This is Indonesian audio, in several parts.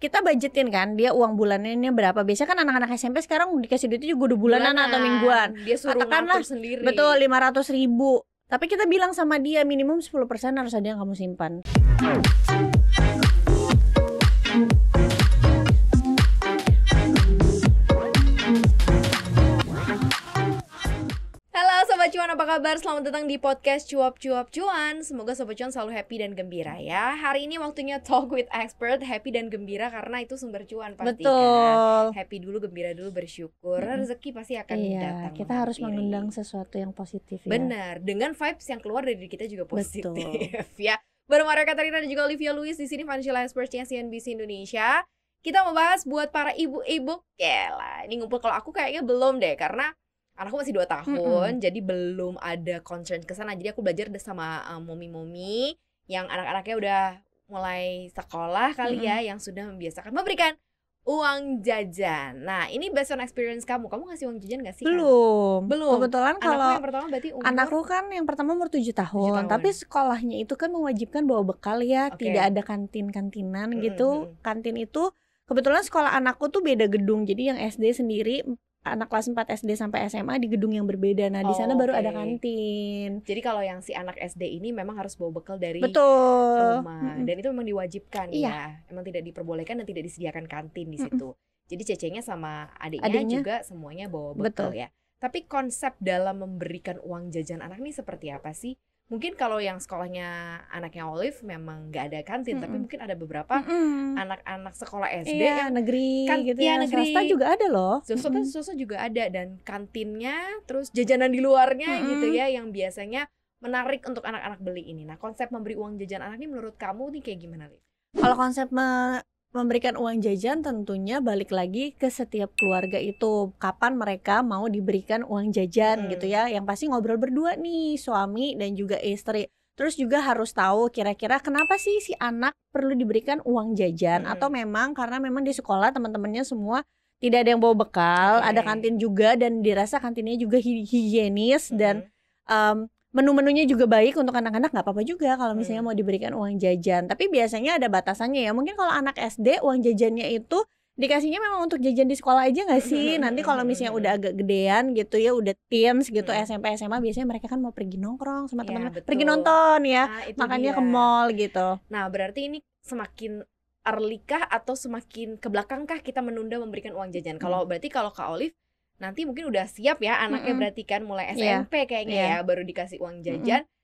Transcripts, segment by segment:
kita budgetin kan dia uang bulannya ini berapa biasanya kan anak-anak SMP sekarang dikasih duitnya juga udah bulanan, bulanan atau mingguan dia suruh katakanlah sendiri. betul lima ratus ribu tapi kita bilang sama dia minimum 10% harus ada yang kamu simpan Sobat Cuan apa kabar? Selamat datang di podcast Cuap Cuap Cuan Semoga Sobat Cuan selalu happy dan gembira ya Hari ini waktunya talk with expert Happy dan gembira karena itu sumber cuan pasti kan. Betul. kan Happy dulu, gembira dulu, bersyukur hmm Rezeki pasti akan iya, datang Kita menghampiri. harus mengundang sesuatu yang positif ya Benar, dengan vibes yang keluar dari kita juga positif Betul. ya Baru Maria Katarina dan juga Olivia Lewis di sini financial expertnya CNBC Indonesia. Kita mau bahas buat para ibu-ibu. lah. ini ngumpul kalau aku kayaknya belum deh karena anakku masih dua tahun mm -hmm. jadi belum ada concern ke sana jadi aku belajar deh sama eh, momi-momi yang anak-anaknya udah mulai sekolah kali mm -hmm. ya yang sudah membiasakan memberikan uang jajan. Nah, ini based on experience kamu. Kamu ngasih uang jajan gak sih? Belum. Kan? Belum. Kebetulan anakku kalau yang pertama berarti umur Anakku kan yang pertama umur tujuh tahun, tahun. tapi sekolahnya itu kan mewajibkan bawa bekal ya, okay. tidak ada kantin-kantinan gitu. Mm -hmm. Kantin itu kebetulan sekolah anakku tuh beda gedung. Jadi yang SD sendiri anak kelas 4 SD sampai SMA di gedung yang berbeda. Nah, di sana oh, baru ada kantin. Jadi kalau yang si anak SD ini memang harus bawa bekal dari Betul. rumah. Mm -hmm. Dan itu memang diwajibkan iya. ya. Emang tidak diperbolehkan dan tidak disediakan kantin di situ. Mm -hmm. Jadi cecenya sama adiknya, adiknya juga semuanya bawa bekal ya. Tapi konsep dalam memberikan uang jajan anak ini seperti apa sih? mungkin kalau yang sekolahnya anaknya Olive memang nggak ada kantin mm -mm. tapi mungkin ada beberapa anak-anak sekolah SD iya, yang negeri kan, gitu iya, ya, negeri swasta juga ada loh swasta mm -hmm. swasta juga ada dan kantinnya terus jajanan di luarnya mm -hmm. gitu ya yang biasanya menarik untuk anak-anak beli ini nah konsep memberi uang jajan anak ini menurut kamu nih kayak gimana nih Kalau konsep memberikan uang jajan tentunya balik lagi ke setiap keluarga itu kapan mereka mau diberikan uang jajan hmm. gitu ya yang pasti ngobrol berdua nih suami dan juga istri terus juga harus tahu kira-kira kenapa sih si anak perlu diberikan uang jajan hmm. atau memang karena memang di sekolah teman-temannya semua tidak ada yang bawa bekal okay. ada kantin juga dan dirasa kantinnya juga higienis hmm. dan um, menu-menunya juga baik untuk anak-anak nggak apa-apa juga kalau misalnya hmm. mau diberikan uang jajan tapi biasanya ada batasannya ya mungkin kalau anak SD uang jajannya itu dikasihnya memang untuk jajan di sekolah aja nggak sih hmm, hmm, nanti kalau misalnya udah agak gedean gitu ya udah teens gitu hmm. SMP SMA biasanya mereka kan mau pergi nongkrong sama iya, teman-teman ya, pergi nonton ya nah, makanya dia. ke mall gitu nah berarti ini semakin early kah atau semakin ke belakang kah kita menunda memberikan uang jajan kalau berarti kalau Kak Olive nanti mungkin udah siap ya anaknya mm -hmm. berarti kan mulai iya, SMP yeah. kayaknya yeah. ya baru dikasih uang jajan. Mm -hmm.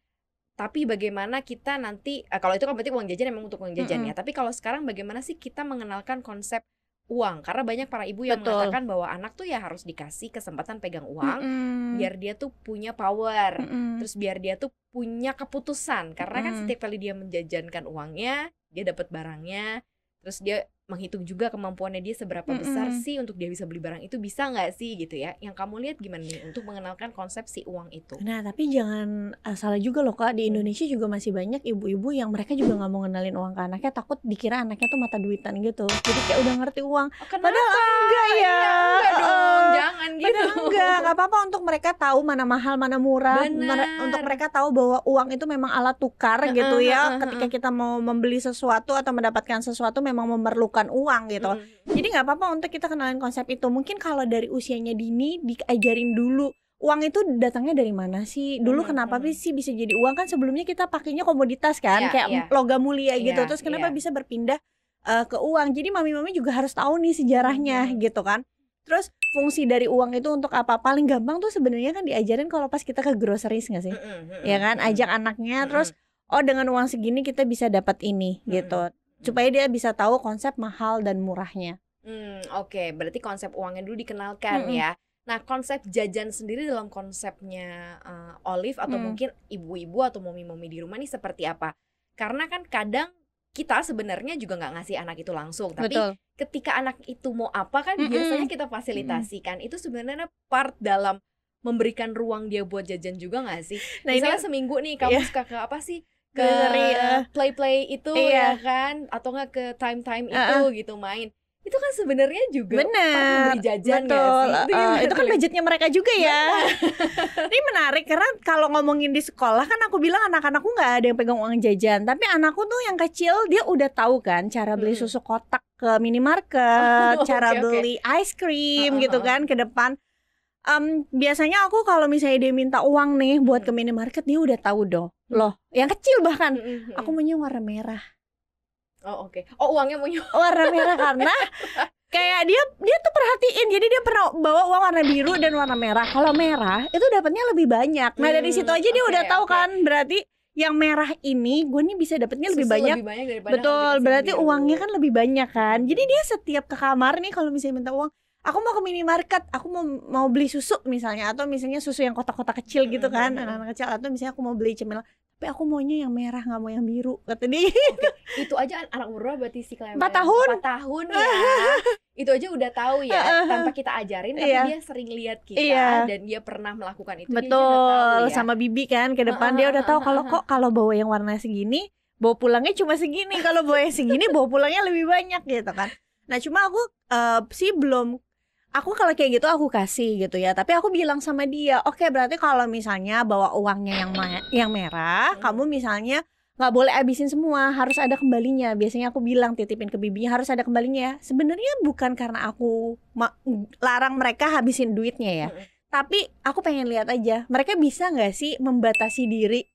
Tapi bagaimana kita nanti uh, kalau itu kan berarti uang jajan memang untuk uang jajan mm -hmm. ya. Tapi kalau sekarang bagaimana sih kita mengenalkan konsep uang karena banyak para ibu yang Betul. mengatakan bahwa anak tuh ya harus dikasih kesempatan pegang uang mm -hmm. biar dia tuh punya power mm -hmm. terus biar dia tuh punya keputusan karena mm -hmm. kan setiap kali dia menjajankan uangnya dia dapat barangnya terus dia menghitung juga kemampuannya dia seberapa mm -hmm. besar sih untuk dia bisa beli barang itu bisa nggak sih gitu ya yang kamu lihat gimana nih untuk mengenalkan konsep si uang itu nah tapi jangan eh, salah juga loh kak di Indonesia juga masih banyak ibu-ibu yang mereka juga nggak mau ngenalin uang ke anaknya takut dikira anaknya tuh mata duitan gitu jadi kayak udah ngerti uang oh, Kenapa? padahal enggak ya, ya enggak dong. Uh, jangan gitu Padahal enggak nggak apa-apa untuk mereka tahu mana mahal mana murah untuk mereka tahu bahwa uang itu memang alat tukar uh, gitu ya uh, uh, ketika kita mau membeli sesuatu atau mendapatkan sesuatu memang memerlukan uang gitu jadi nggak apa-apa untuk kita kenalin konsep itu mungkin kalau dari usianya dini diajarin dulu uang itu datangnya dari mana sih? Dulu hmm, kenapa hmm. sih bisa jadi uang kan sebelumnya kita pakainya komoditas kan, yeah, kayak yeah. logam mulia iya, gitu. Terus kenapa yeah. bisa berpindah uh, ke uang? Jadi mami-mami juga harus tahu nih sejarahnya yeah. gitu kan. Terus fungsi dari uang itu untuk apa paling gampang tuh sebenarnya kan diajarin kalau pas kita ke groceries nggak sih mm -hmm. ya kan ajak anaknya mm -hmm. terus oh dengan uang segini kita bisa dapat ini mm -hmm. gitu supaya dia bisa tahu konsep mahal dan murahnya mm, Oke, okay. berarti konsep uangnya dulu dikenalkan hmm. ya. Nah, konsep jajan sendiri dalam konsepnya uh, Olive atau mm. mungkin ibu-ibu atau momi-momi di rumah ini seperti apa? Karena kan kadang kita sebenarnya juga nggak ngasih anak itu langsung tapi Betul. ketika anak itu mau apa kan mm -hmm. biasanya kita fasilitasikan mm itu sebenarnya part dalam memberikan ruang dia buat jajan juga nggak sih nah, misalnya ini, seminggu nih kamu yeah. suka ke apa sih ke eh. play-play itu iya. ya kan atau nggak ke time-time uh -uh. itu gitu main itu kan sebenarnya juga Bener. jajan betul sih? itu, uh, itu kan budgetnya mereka juga ya ini menarik karena kalau ngomongin di sekolah kan aku bilang anak-anakku nggak ada yang pegang uang jajan tapi anakku tuh yang kecil dia udah tahu kan cara beli hmm. susu kotak ke minimarket oh, cara okay, beli ice cream uh -huh. gitu kan ke depan um, biasanya aku kalau misalnya dia minta uang nih buat ke hmm. minimarket dia udah tahu dong hmm. loh yang kecil bahkan hmm, aku mau warna merah Oh oke. Okay. Oh uangnya mau warna merah karena kayak dia dia tuh perhatiin jadi dia pernah bawa uang warna biru dan warna merah. Kalau merah itu dapatnya lebih banyak. Nah dari situ hmm, aja dia okay, udah tahu okay. kan berarti yang merah ini gue nih bisa dapatnya lebih banyak. lebih banyak betul berarti biru. Gitu. uangnya kan lebih banyak kan jadi hmm. dia setiap ke kamar nih kalau misalnya minta uang aku mau ke minimarket aku mau mau beli susu misalnya atau misalnya susu yang kotak-kotak kecil gitu hmm, kan anak-anak kecil atau misalnya aku mau beli cemilan tapi aku maunya yang merah nggak mau yang biru kata dia okay. itu aja anak umur berarti si Clement empat tahun empat tahun ya itu aja udah tahu ya tanpa kita ajarin tapi yeah. dia sering lihat kita yeah. dan dia pernah melakukan itu betul tahu, ya. sama bibi kan ke depan uh, dia udah tahu kalau kok kalau bawa yang warna segini bawa pulangnya cuma segini kalau bawa yang segini bawa pulangnya lebih banyak gitu kan nah cuma aku uh, sih belum aku kalau kayak gitu aku kasih gitu ya tapi aku bilang sama dia oke okay, berarti kalau misalnya bawa uangnya yang yang merah hmm. kamu misalnya nggak boleh abisin semua harus ada kembalinya biasanya aku bilang titipin ke bibinya harus ada kembalinya ya. sebenarnya bukan karena aku larang mereka habisin duitnya ya hmm. tapi aku pengen lihat aja mereka bisa nggak sih membatasi diri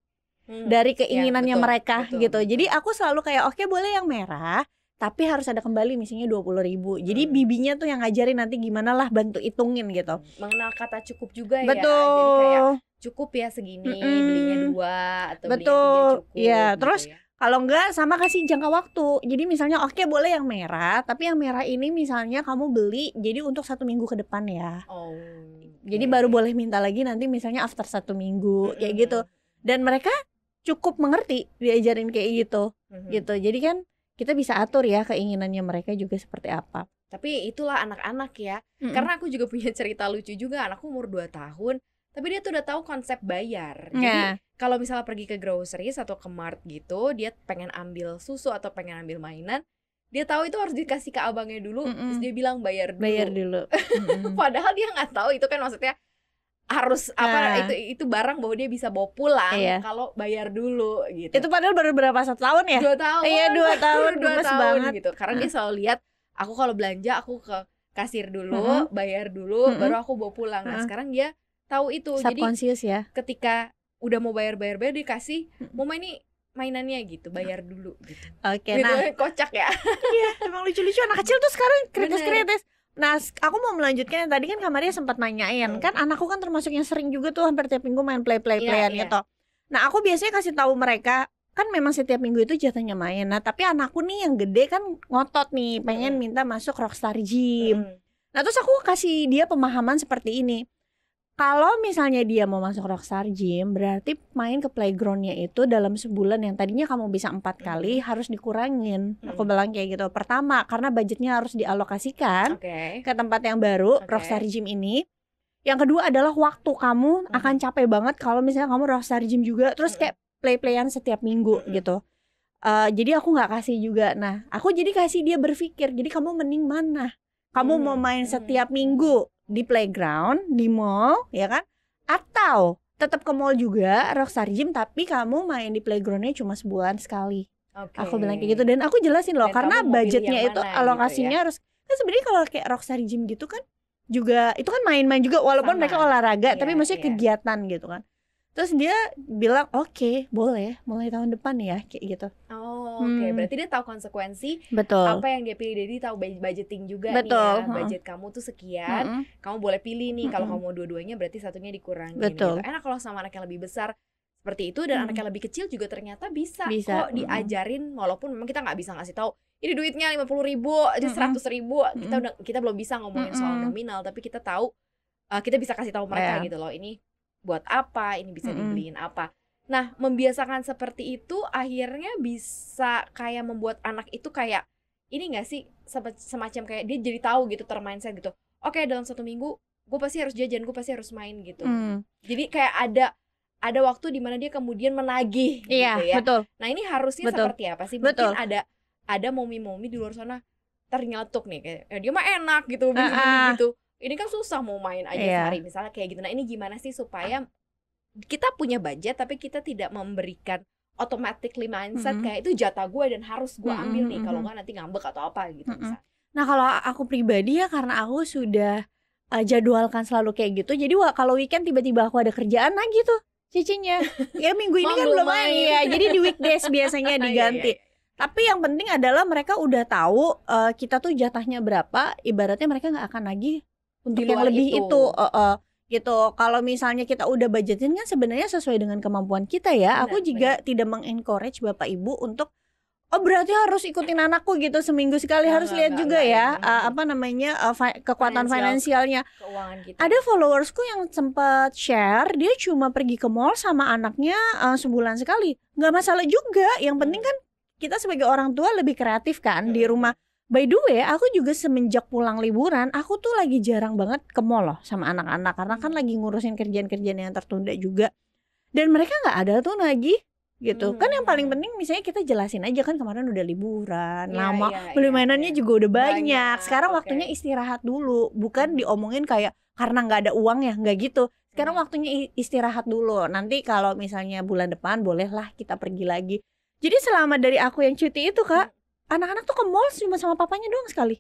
hmm. dari ya, keinginannya ya, betul, mereka betul. gitu jadi aku selalu kayak oke okay, boleh yang merah tapi harus ada kembali misalnya dua puluh ribu jadi hmm. bibinya tuh yang ngajarin nanti gimana lah bantu hitungin gitu mengenal kata cukup juga ya. betul. ya betul jadi kayak cukup ya segini mm -mm. belinya dua atau betul belinya cukup iya, gitu ya gitu terus ya. kalau enggak sama kasih jangka waktu jadi misalnya oke okay, boleh yang merah tapi yang merah ini misalnya kamu beli jadi untuk satu minggu ke depan ya oh, okay. jadi iya baru boleh minta lagi nanti misalnya after satu minggu mm -hmm. kayak gitu dan mereka cukup mengerti diajarin kayak gitu mm -hmm. gitu jadi kan kita bisa atur ya keinginannya mereka juga seperti apa. Tapi itulah anak-anak ya. Mm-hmm. Karena aku juga punya cerita lucu juga. Anakku umur 2 tahun, tapi dia tuh udah tahu konsep bayar. Jadi yeah. kalau misalnya pergi ke grocery atau ke mart gitu, dia pengen ambil susu atau pengen ambil mainan, dia tahu itu harus dikasih ke abangnya dulu, mm -mm. terus dia bilang bayar dulu. Bayar dulu. Padahal dia nggak tahu itu kan maksudnya harus nah. apa itu itu barang bahwa dia bisa bawa pulang iya. kalau bayar dulu gitu. Itu padahal baru berapa satu tahun ya? Dua tahun. Iya dua tahun, dua tahun banget. gitu. Karena nah. dia selalu lihat aku kalau belanja aku ke kasir dulu, uh -huh. bayar dulu, uh -huh. baru aku bawa pulang. Nah uh -huh. sekarang dia tahu itu. Jadi, ya. Ketika udah mau bayar bayar bayar dikasih mau mama ini mainannya gitu bayar dulu gitu. Oke okay, gitu, nah kocak ya iya emang lucu-lucu anak kecil tuh sekarang kritis-kritis Nah, aku mau melanjutkan yang tadi kan kamarnya sempat nanyain hmm. kan anakku kan termasuk yang sering juga tuh hampir tiap minggu main play play playan yeah, gitu. Iya. Nah, aku biasanya kasih tahu mereka kan memang setiap minggu itu jatahnya main. Nah, tapi anakku nih yang gede kan ngotot nih pengen hmm. minta masuk Rockstar Gym. Hmm. Nah, terus aku kasih dia pemahaman seperti ini. Kalau misalnya dia mau masuk Rockstar Gym, berarti main ke playgroundnya itu dalam sebulan yang tadinya kamu bisa empat kali hmm. harus dikurangin. Hmm. Aku bilang kayak gitu. Pertama, karena budgetnya harus dialokasikan okay. ke tempat yang baru okay. Rockstar Gym ini. Yang kedua adalah waktu kamu hmm. akan capek banget kalau misalnya kamu rockstar gym juga terus kayak play-playan setiap minggu hmm. gitu. Uh, jadi aku nggak kasih juga. Nah, aku jadi kasih dia berpikir. Jadi kamu mending mana? Kamu hmm. mau main setiap minggu di playground, di mall, ya kan? Atau tetap ke mall juga Rockstar Gym tapi kamu main di playgroundnya cuma sebulan sekali. Okay. Aku bilang kayak gitu dan aku jelasin loh dan karena budgetnya itu gitu alokasinya gitu ya? harus kan sebenarnya kalau kayak Rockstar Gym gitu kan juga itu kan main-main juga walaupun Sama. mereka olahraga yeah, tapi maksudnya yeah. kegiatan gitu kan. Terus dia bilang, "Oke, okay, boleh, mulai tahun depan ya." kayak gitu. Oh. Oh, hmm. oke. Berarti dia tahu konsekuensi. Betul. Apa yang dia pilih jadi tahu budgeting juga Betul. nih. Ya. Budget kamu tuh sekian. -hmm. Kamu boleh pilih nih. -hmm. Kalau kamu mau dua-duanya berarti satunya dikurangi. Gitu. Betul. gitu. Enak kalau sama anak yang lebih besar seperti itu dan hmm. anak yang lebih kecil juga ternyata bisa, bisa. kok hmm. diajarin hmm. walaupun memang kita nggak bisa ngasih tahu ini duitnya lima puluh ribu aja hmm. seratus ribu hmm. kita udah kita belum bisa ngomongin hmm. soal nominal tapi kita tahu uh, kita bisa kasih tahu mereka yeah. gitu loh ini buat apa ini bisa dibeliin apa Nah, membiasakan seperti itu akhirnya bisa kayak membuat anak itu kayak ini gak sih semacam kayak dia jadi tahu gitu termindset gitu. Oke, dalam satu minggu gue pasti harus jajan, gue pasti harus main gitu. Hmm. Jadi kayak ada ada waktu di mana dia kemudian menagih gitu iya, gitu ya. betul. Nah, ini harusnya betul. seperti apa sih? Mungkin betul. ada ada momi-momi di luar sana ternyatuk nih kayak eh, dia mah enak gitu, uh -uh. gitu. Ini kan susah mau main aja yeah. sehari misalnya kayak gitu. Nah, ini gimana sih supaya kita punya budget tapi kita tidak memberikan otomatis mindset mm -hmm. kayak itu jatah gue dan harus gue ambil mm -hmm. nih kalau nggak nanti ngambek atau apa gitu mm -hmm. Nah kalau aku pribadi ya karena aku sudah uh, jadwalkan selalu kayak gitu jadi kalau weekend tiba-tiba aku ada kerjaan lagi tuh cicinya ya minggu ini kan belum main ya jadi di weekdays biasanya iya, diganti. iya, iya. Tapi yang penting adalah mereka udah tahu uh, kita tuh jatahnya berapa, ibaratnya mereka nggak akan lagi untuk yang lebih itu. itu uh, uh, gitu. Kalau misalnya kita udah budgetin kan sebenarnya sesuai dengan kemampuan kita ya. Benar, Aku juga benar. tidak mengencourage Bapak Ibu untuk oh berarti harus ikutin anakku gitu seminggu sekali nah, harus lihat juga enggak, ya enggak, Uh, apa namanya uh, fi kekuatan Financial, finansialnya. Kita. Ada followersku yang sempat share dia cuma pergi ke mall sama anaknya uh, sebulan sekali. nggak masalah juga. Yang penting hmm. kan kita sebagai orang tua lebih kreatif kan hmm. di rumah By the way, aku juga semenjak pulang liburan, aku tuh lagi jarang banget ke mall loh sama anak-anak karena kan lagi ngurusin kerjaan-kerjaan yang tertunda juga. Dan mereka nggak ada tuh lagi gitu. Hmm. Kan yang paling hmm. penting misalnya kita jelasin aja kan kemarin udah liburan, ya, lama ya, beli iya, mainannya ya. juga udah banyak. banyak. Sekarang okay. waktunya istirahat dulu, bukan hmm. diomongin kayak karena nggak ada uang ya, nggak gitu. Sekarang hmm. waktunya istirahat dulu. Nanti kalau misalnya bulan depan bolehlah kita pergi lagi. Jadi selama dari aku yang cuti itu, Kak, anak-anak tuh ke mall cuma sama papanya doang sekali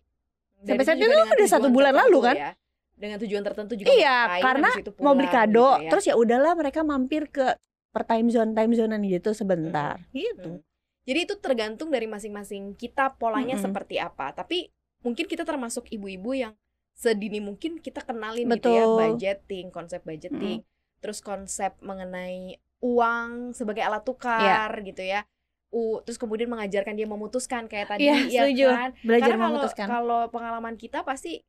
sampai saat itu udah satu bulan lalu kan ya dengan tujuan tertentu juga iya main, karena mau beli kado gitu ya. terus ya udahlah mereka mampir ke per time zone time zonean gitu sebentar hmm. gitu hmm. jadi itu tergantung dari masing-masing kita polanya hmm. seperti apa tapi mungkin kita termasuk ibu-ibu yang sedini mungkin kita kenalin Betul. gitu ya budgeting konsep budgeting hmm. terus konsep mengenai uang sebagai alat iya. tukar yeah. gitu ya U, terus kemudian mengajarkan dia memutuskan kayak tadi yeah, ya iya setuju. kan belajar Karena memutuskan kalau pengalaman kita pasti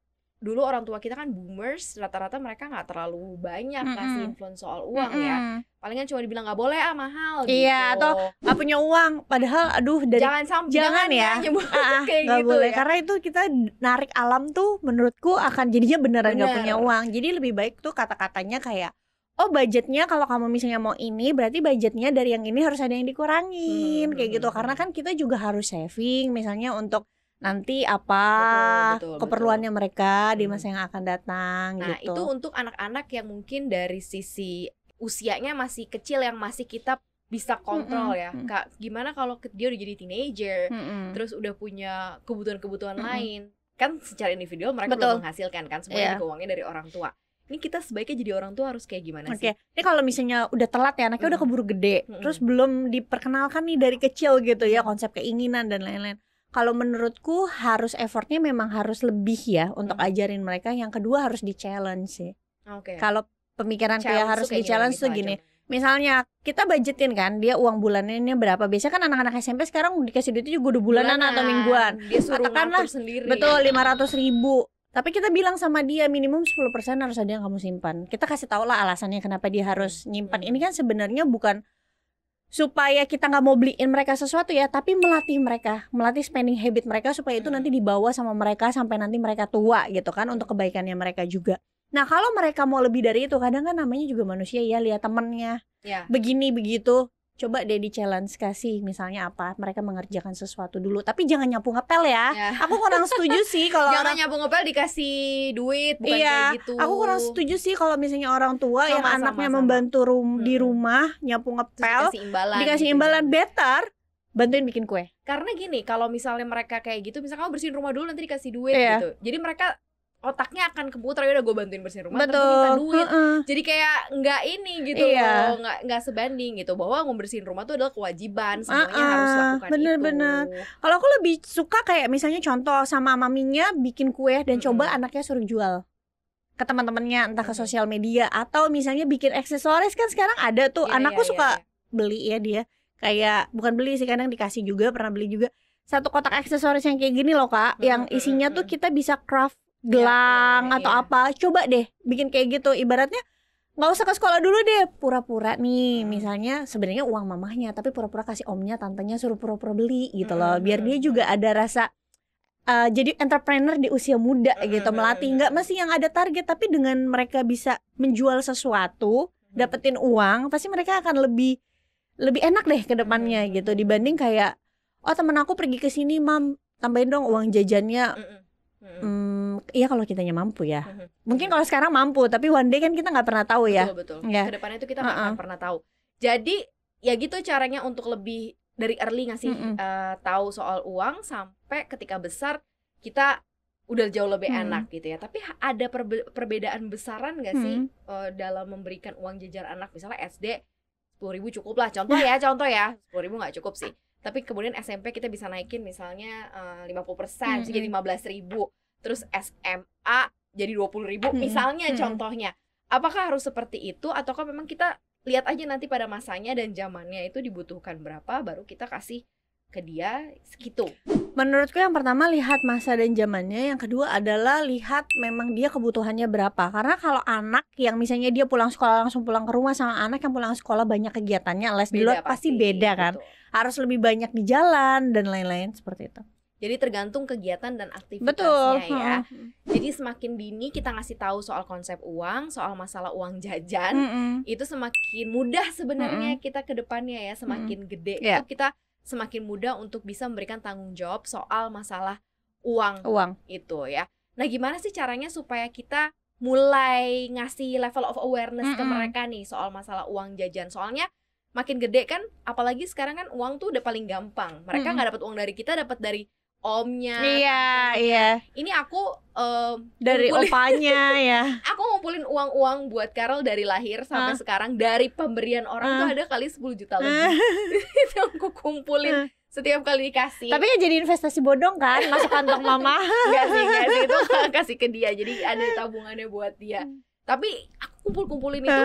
dulu orang tua kita kan boomers rata-rata mereka nggak terlalu banyak mm -hmm. kasih influence soal uang mm -hmm. ya palingan cuma dibilang nggak boleh ah mahal iya, gitu. iya atau nggak punya uang padahal aduh dari jangan sampai jangan, jangan ya ah, ah gitu boleh ya. karena itu kita narik alam tuh menurutku akan jadinya beneran nggak Bener. punya uang jadi lebih baik tuh kata-katanya kayak oh budgetnya kalau kamu misalnya mau ini berarti budgetnya dari yang ini harus ada yang dikurangin hmm. kayak gitu hmm, karena hmm. kan kita juga harus saving misalnya untuk nanti apa betul, betul, keperluannya betul. mereka di masa hmm. yang akan datang nah, gitu. itu untuk anak-anak yang mungkin dari sisi usianya masih kecil yang masih kita bisa kontrol mm -mm. ya kak gimana kalau dia udah jadi teenager mm -mm. terus udah punya kebutuhan-kebutuhan mm -mm. lain kan secara individual mereka Betul. belum menghasilkan kan semuanya yeah. Iya. uangnya dari orang tua ini kita sebaiknya jadi orang tua harus kayak gimana sih? Oke, ini kalau misalnya udah telat ya anaknya hmm. udah keburu gede, hmm. terus belum diperkenalkan nih dari kecil gitu ya konsep keinginan dan lain-lain. Kalau menurutku harus effortnya memang harus lebih ya untuk hmm. ajarin mereka. Yang kedua harus di challenge sih. Oke. Okay. Kalau pemikiran challenge kayak harus di challenge tuh gitu gini. Misalnya kita budgetin kan dia uang bulannya ini berapa. Biasanya kan anak-anak SMP sekarang dikasih duitnya juga udah bulanan, bulanan atau mingguan. Dia suruh Katakanlah sendiri. Betul ratus ribu tapi kita bilang sama dia minimum 10% harus ada yang kamu simpan. Kita kasih tau lah alasannya kenapa dia harus hmm. nyimpan. Ini hmm. kan sebenarnya bukan supaya kita nggak mau beliin mereka sesuatu ya, tapi melatih mereka, melatih spending habit mereka supaya itu nanti hmm. dibawa sama mereka sampai nanti mereka tua gitu kan untuk kebaikannya mereka juga. Nah kalau mereka mau lebih dari itu, kadang kan namanya juga manusia ya lihat temennya, ya. begini begitu, coba deh di challenge kasih misalnya apa mereka mengerjakan sesuatu dulu tapi jangan nyapu ngepel ya, ya. aku kurang setuju sih kalau jangan orang... nyapu ngepel dikasih duit bukan iya, kayak gitu aku kurang setuju sih kalau misalnya orang tua sama, yang sama, anaknya sama. membantu rum hmm. di rumah nyapu ngepel dikasih imbalan dikasih gitu. better bantuin bikin kue karena gini kalau misalnya mereka kayak gitu misalnya kamu bersihin rumah dulu nanti dikasih duit yeah. gitu jadi mereka otaknya akan keputar ya udah gue bantuin bersihin rumah Betul. minta duit uh -uh. jadi kayak nggak ini gitu iya. loh nggak nggak sebanding gitu bahwa membersihin rumah tuh adalah kewajiban semuanya uh -uh. harus lakukan bener, bener kalau aku lebih suka kayak misalnya contoh sama maminya bikin kue dan -hmm. coba anaknya suruh jual ke teman-temannya entah ke sosial media atau misalnya bikin aksesoris kan sekarang ada tuh yeah, anakku yeah, suka yeah. beli ya dia kayak bukan beli sih kadang dikasih juga pernah beli juga satu kotak aksesoris yang kayak gini loh kak -hmm. yang isinya tuh kita bisa craft Iya, iya, gelang ya, atau iya. apa coba deh bikin kayak gitu ibaratnya nggak usah ke sekolah dulu deh pura-pura nih hmm. misalnya sebenarnya uang mamahnya tapi pura-pura kasih omnya tantenya suruh pura-pura beli gitu loh hmm, biar dia hmm, juga ada rasa uh, jadi entrepreneur di usia muda gitu melatih nggak masih yang ada target tapi dengan mereka bisa menjual sesuatu dapetin uang pasti mereka akan lebih lebih enak deh ke depannya gitu dibanding kayak oh temen aku pergi ke sini mam tambahin dong uang jajannya Hmm, iya kalau kitanya mampu ya. Mungkin kalau sekarang mampu, tapi one day kan kita nggak pernah tahu ya. Betul betul. Ya. Kedepannya itu kita nggak uh -uh. pernah tahu. Jadi ya gitu caranya untuk lebih dari early ngasih mm -mm. Uh, tahu soal uang sampai ketika besar kita udah jauh lebih mm. enak gitu ya. Tapi ada perbe perbedaan besaran nggak mm. sih eh, uh, dalam memberikan uang jajar anak misalnya SD sepuluh ribu cukup lah. Contoh ya, nah. contoh ya sepuluh ribu nggak cukup sih tapi kemudian SMP kita bisa naikin misalnya eh, lima puluh persen jadi lima belas ribu terus SMA jadi dua puluh ribu misalnya hmm. contohnya apakah harus seperti itu ataukah memang kita lihat aja nanti pada masanya dan zamannya itu dibutuhkan berapa baru kita kasih ke dia segitu. Menurutku yang pertama lihat masa dan zamannya, yang kedua adalah lihat memang dia kebutuhannya berapa. Karena kalau anak yang misalnya dia pulang sekolah langsung pulang ke rumah sama anak yang pulang sekolah banyak kegiatannya, les di luar pasti, beda kan. Betul. Harus lebih banyak di jalan dan lain-lain seperti itu. Jadi tergantung kegiatan dan aktivitasnya ya. Betul. ya. Hmm. Jadi semakin dini kita ngasih tahu soal konsep uang, soal masalah uang jajan, hmm. itu semakin mudah sebenarnya hmm. kita ke depannya ya, semakin hmm. gede yeah. itu kita semakin mudah untuk bisa memberikan tanggung jawab soal masalah uang uang itu ya. Nah, gimana sih caranya supaya kita mulai ngasih level of awareness mm -hmm. ke mereka nih soal masalah uang jajan? Soalnya makin gede kan apalagi sekarang kan uang tuh udah paling gampang mereka nggak mm -hmm. dapat uang dari kita dapat dari omnya iya iya ini aku um, dari ngumpulin, opanya ya aku ngumpulin uang-uang buat Carol dari lahir sampai uh. sekarang dari pemberian orang uh. tuh ada kali 10 juta lebih itu yang aku kumpulin uh. setiap kali dikasih tapi ya jadi investasi bodong kan masuk kantong mama nggak sih gak sih itu kasih ke dia jadi ada tabungannya buat dia hmm. tapi aku kumpul-kumpulin itu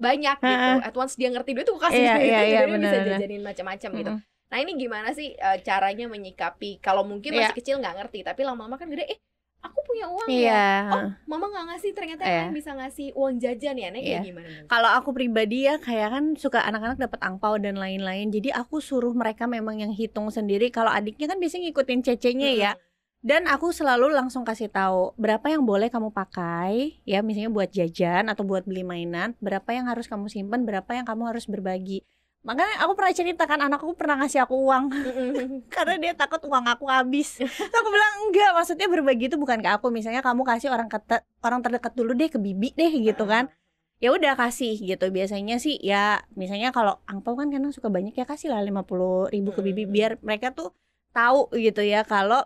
banyak gitu at once dia ngerti dia tuh kasih yeah, gitu yeah, jadi yeah, dia bisa jajanin macam-macam mm gitu hmm. Nah ini gimana sih uh, caranya menyikapi? Kalau mungkin masih yeah. kecil nggak ngerti, tapi lama-lama kan gede, eh aku punya uang yeah. ya. Iya, oh, mama nggak ngasih ternyata yeah. Iya. kan bisa ngasih uang jajan ya. nek yeah. Iya. gimana? Kalau aku pribadi ya kayak kan suka anak-anak dapat angpau dan lain-lain. Jadi aku suruh mereka memang yang hitung sendiri. Kalau adiknya kan biasanya ngikutin cecenya mm -hmm. ya. Dan aku selalu langsung kasih tahu berapa yang boleh kamu pakai ya misalnya buat jajan atau buat beli mainan, berapa yang harus kamu simpan, berapa yang kamu harus berbagi makanya aku pernah cerita kan anakku pernah ngasih aku uang karena dia takut uang aku habis Terus aku bilang enggak maksudnya berbagi itu bukan ke aku misalnya kamu kasih orang kete, orang terdekat dulu deh ke bibi deh gitu kan ya udah kasih gitu biasanya sih ya misalnya kalau angpau kan kadang suka banyak ya kasih lah lima puluh ribu ke bibi biar mereka tuh tahu gitu ya kalau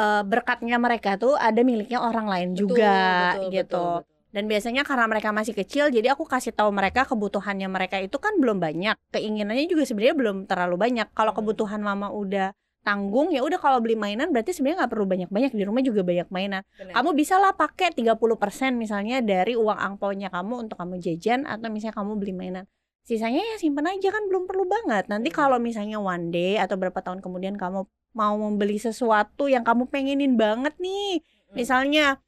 uh, berkatnya mereka tuh ada miliknya orang lain betul, juga betul, gitu betul, betul dan biasanya karena mereka masih kecil, jadi aku kasih tahu mereka kebutuhannya mereka itu kan belum banyak, keinginannya juga sebenarnya belum terlalu banyak. Kalau hmm. kebutuhan mama udah tanggung ya udah kalau beli mainan berarti sebenarnya nggak perlu banyak-banyak di rumah juga banyak mainan. Bener. Kamu bisa lah pakai 30% misalnya dari uang angpaunya kamu untuk kamu jajan atau misalnya kamu beli mainan. Sisanya ya simpan aja kan belum perlu banget. Nanti iya. kalau misalnya one day atau berapa tahun kemudian kamu mau membeli sesuatu yang kamu pengenin banget nih. Hmm. Misalnya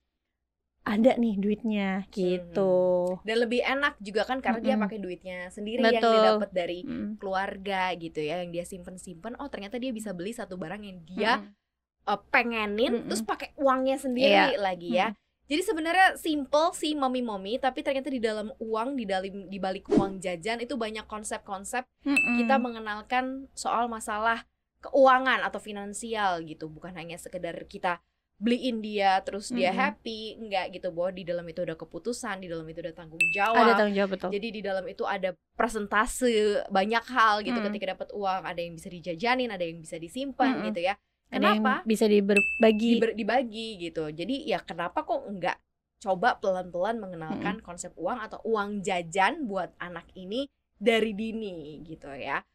ada nih duitnya gitu. Hmm. Dan lebih enak juga kan karena hmm. dia pakai duitnya sendiri Betul. yang dia dapat dari hmm. keluarga gitu ya yang dia simpen-simpen. Oh, ternyata dia bisa beli satu barang yang dia hmm. uh, pengenin hmm. terus pakai uangnya sendiri yeah. lagi ya. Hmm. Jadi sebenarnya simple sih mami-mami, tapi ternyata di dalam uang, di dalam di balik uang jajan itu banyak konsep-konsep mm kita mengenalkan soal masalah keuangan atau finansial gitu, bukan hanya sekedar kita beliin dia terus dia mm -hmm. happy enggak gitu bahwa di dalam itu ada keputusan di dalam itu ada tanggung jawab ada tanggung jawab betul jadi di dalam itu ada presentase banyak hal gitu mm. ketika dapat uang ada yang bisa dijajanin ada yang bisa disimpan mm -hmm. gitu ya kenapa ada yang bisa dibagi diber, dibagi gitu jadi ya kenapa kok enggak coba pelan-pelan mengenalkan mm -hmm. konsep uang atau uang jajan buat anak ini dari dini gitu ya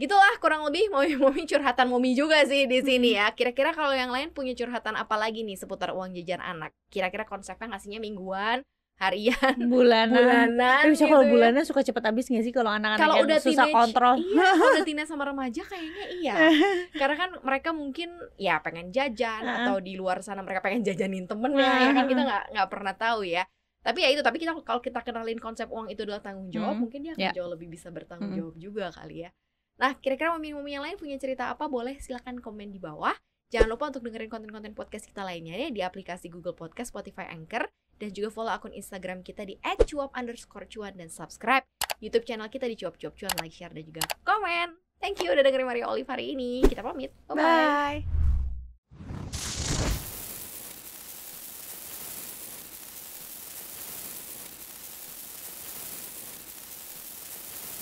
Gitulah kurang lebih momi-momi curhatan momi juga sih di sini ya. Kira-kira kalau yang lain punya curhatan apa lagi nih seputar uang jajan anak? Kira-kira konsepnya ngasihnya mingguan, harian, bulanan. Bulanan. Tapi eh, gitu kalau ya. bulanan suka cepet habis nggak sih kalau anak-anak kalau udah susah teenage, kontrol? Iya, kalau udah tina sama remaja kayaknya iya. Karena kan mereka mungkin ya pengen jajan atau di luar sana mereka pengen jajanin temennya uh ya, ya kan kita nggak nggak pernah tahu ya. Tapi ya itu, tapi kita kalau kita kenalin konsep uang itu adalah tanggung jawab, hmm. mungkin dia akan yeah. jauh lebih bisa bertanggung jawab hmm. juga kali ya. Nah, kira-kira mumi-mumi yang lain punya cerita apa? Boleh silahkan komen di bawah. Jangan lupa untuk dengerin konten-konten podcast kita lainnya ya di aplikasi Google Podcast, Spotify, Anchor, dan juga follow akun Instagram kita di @cuap_cuan dan subscribe YouTube channel kita di cuap cuap cuan like share dan juga komen. Thank you udah dengerin Mario Olive hari ini. Kita pamit. Bye. -bye. Bye.